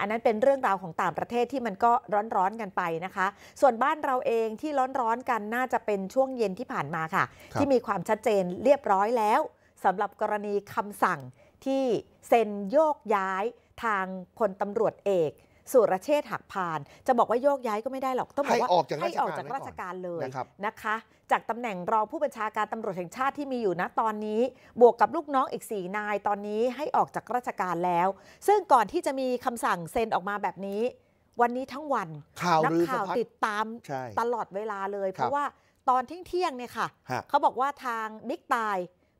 อันนั้นเป็นเรื่องราวของต่างประเทศที่มันก็ร้อนๆกันไปนะคะ ส่วนบ้านเราเองที่ร้อนๆกันน่าจะเป็นช่วงเย็นที่ผ่านมาค่ะ ที่มีความชัดเจนเรียบร้อยแล้วสำหรับกรณีคำสั่งที่เซ็นโยกย้ายทางพลตำรวจเอกสุรเชษฐ์หักพาน จะบอกว่าโยกย้ายก็ไม่ได้หรอกต้องบอกว่าให้ออกจากราชการเลยนะคะ จากตำแหน่งรองผู้บัญชาการตำรวจแห่งชาติที่มีอยู่นะตอนนี้บวกกับลูกน้องอีก4นายตอนนี้ให้ออกจากราชการแล้ว ซึ่งก่อนที่จะมีคำสั่งเซ็นออกมาแบบนี้ วันนี้ทั้งวันนักข่าวติดตามตลอดเวลาเลย เพราะว่าตอนเที่ยงเนี่ยค่ะเขาบอกว่าทางบิ๊กตาย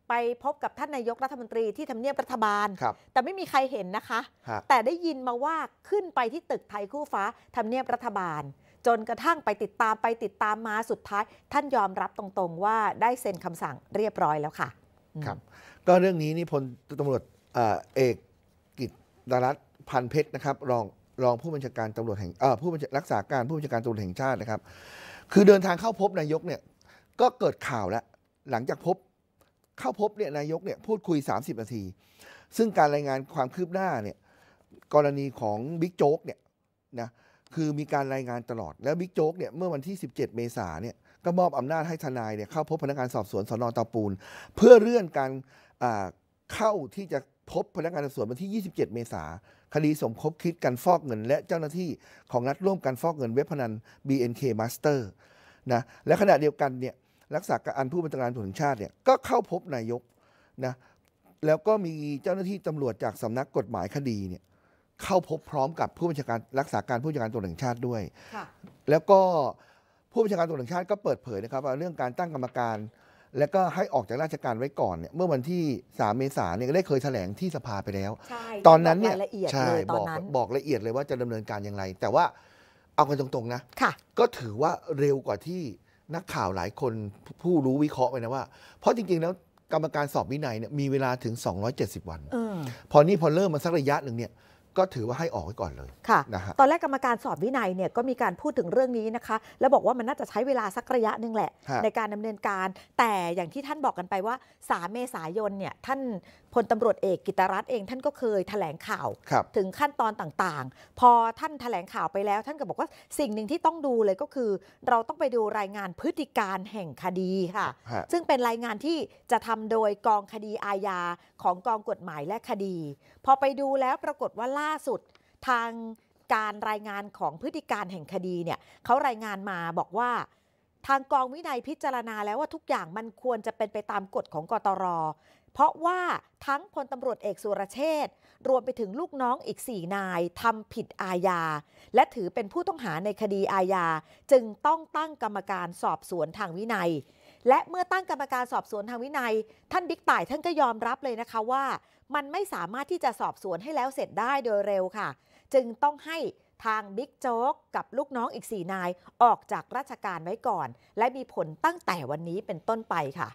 ไปพบกับท่านนายกรัฐมนตรีที่ทำเนียบรัฐบาลบแต่ไม่มีใครเห็นนะคะะแต่ได้ยินมาว่าขึ้นไปที่ตึกไทยคู่ฟ้า ทำเนียบรัฐบาล จนกระทั่งไปติดตามไปติดตามมาสุดท้าย ท่านยอมรับตรงๆ ว่าได้เซ็นคำสั่งเรียบร้อยแล้วค่ะ ครับ ก็เรื่องนี้นี่พลตำรวจเอเอกกิตดารัตพันเพชรนะครับรองรองผู้บัญชาการตำรวจแห่งผู้บัญชารักษาการผู้บัญชาการตำรวจแห่งชาตินะครับ คือเดินทางเข้าพบนายกเนี่ยก็เกิดข่าวแล้วหลังจากพบเข้าพบเนี่ยนายกเนี่ยพูดคุย 30 นาที ซึ่งการรายงานความคืบหน้าเนี่ยกรณีของบิ๊กโจ๊กเนี่ยนะคือมีการรายงานตลอดแล้วบิ๊กโจ๊กเนี่ยเมื่อวันที่ 17 เมษาเนี่ยก็มอบอำนาจให้ทนายเนี่ยเข้าพบพนักงานสอบสวนสอนอตาปูน เพื่อเลื่อนการเข้าที่จะพบพนักงานสอบสวนวันที่ 27 เมษาคดีสมคบคิดการฟอกเงิน และเจ้าหน้าที่ของรัฐร่วมการฟอกเงินเว็บพนัน BNK Master นะและขณะเดียวกันเนี่ยรักษาการผู้บัญชาการตำรวจงชาติเนี่ยก็เข้าพบนายกนะ แล้วก็มีเจ้าหน้าที่ตำรวจจากสำนักกฎหมายคดีเนี่ย เข้าพบพร้อมกับผู้บัญชาการ รักษาการผู้บัญชาการตำรวจ่งชาติด้วย แล้วก็ผู้บัญชาการตำรวจ่งชาติก็เปิดเผยนะครับ ว่าเรื่องการตั้งกรรมการ และก็ให้ออกจากราชการไว้ก่อนเนี่ย เมื่อวันที่3เมษายนเนี่ยได้เคยแถลงที่สภาไปแล้ว ตอนนั้นเนี่ยใช่บอกบอกละเอียดเลยว่าจะดำเนินการอย่างไร แต่ว่าเอากันตรงๆนะก็ถือว่าเร็วกว่าที่นักข่าวหลายคนผู้รู้วิเคราะห์ไปนะว่า เพราะจริงๆแล้ว กรรมการสอบวินัยเนี่ยมีเวลาถึง 270 วันอพอนี่พอเริ่มมาสักระยะหนึ่งเนี่ยก็ถือว่าให้ออกไว้ก่อนเลยค่ะนะฮะตอนแรกกรรมการสอบวินัยเนี่ยก็มีการพูดถึงเรื่องนี้นะคะแล้วบอกว่ามันน่าจะใช้เวลาสักระยะหนึ่งแหละ ในการดำเนินการแต่อย่างที่ท่านบอกกันไปว่า3เมษายนเนี่ยท่านพลตำรวจเอกกิตรัตน์เอง ท่านก็เคยถแถลงข่าว ถึงขั้นตอนต่างๆ พอท่านถแถลงข่าวไปแล้วท่านก็บอกว่าสิ่งหนึ่งที่ต้องดูเลยก็คือ เราต้องไปดูรายงานพฤติการแห่งคดีค่ะ ซึ่งเป็นรายงานที่จะทำโดยกองคดีอาญาของกองกฎหมายและคดี พอไปดูแล้วปรากฏว่าล่าสุดทางการรายงานของพฤติการแห่งคดีเนี่ยเขารายงานมาบอกว่า ทางกองวินัยพิจารณาแล้วว่าทุกอย่างมันควรจะเป็นไปตามกฎของกตรเพราะว่าทั้งพลตำรวจเอกสุรเชษรวมไปถึงลูกน้องอีกสี่นายทำผิดอาญาและถือเป็นผู้ต้องหาในคดีอาญาจึงต้องตั้งกรรมการสอบสวนทางวินัย และเมื่อตั้งกรรมการสอบสวนทางวินัย ท่านบิ๊กต่ายท่านก็ยอมรับเลยนะคะว่ามันไม่สามารถที่จะสอบสวนให้แล้วเสร็จได้โดยเร็วค่ะ จึงต้องให้ทางบิ๊กโจ๊กกับลูกน้องอีก4นายออกจากราชการไว้ก่อนและมีผลตั้งแต่วันนี้เป็นต้นไปค่ะ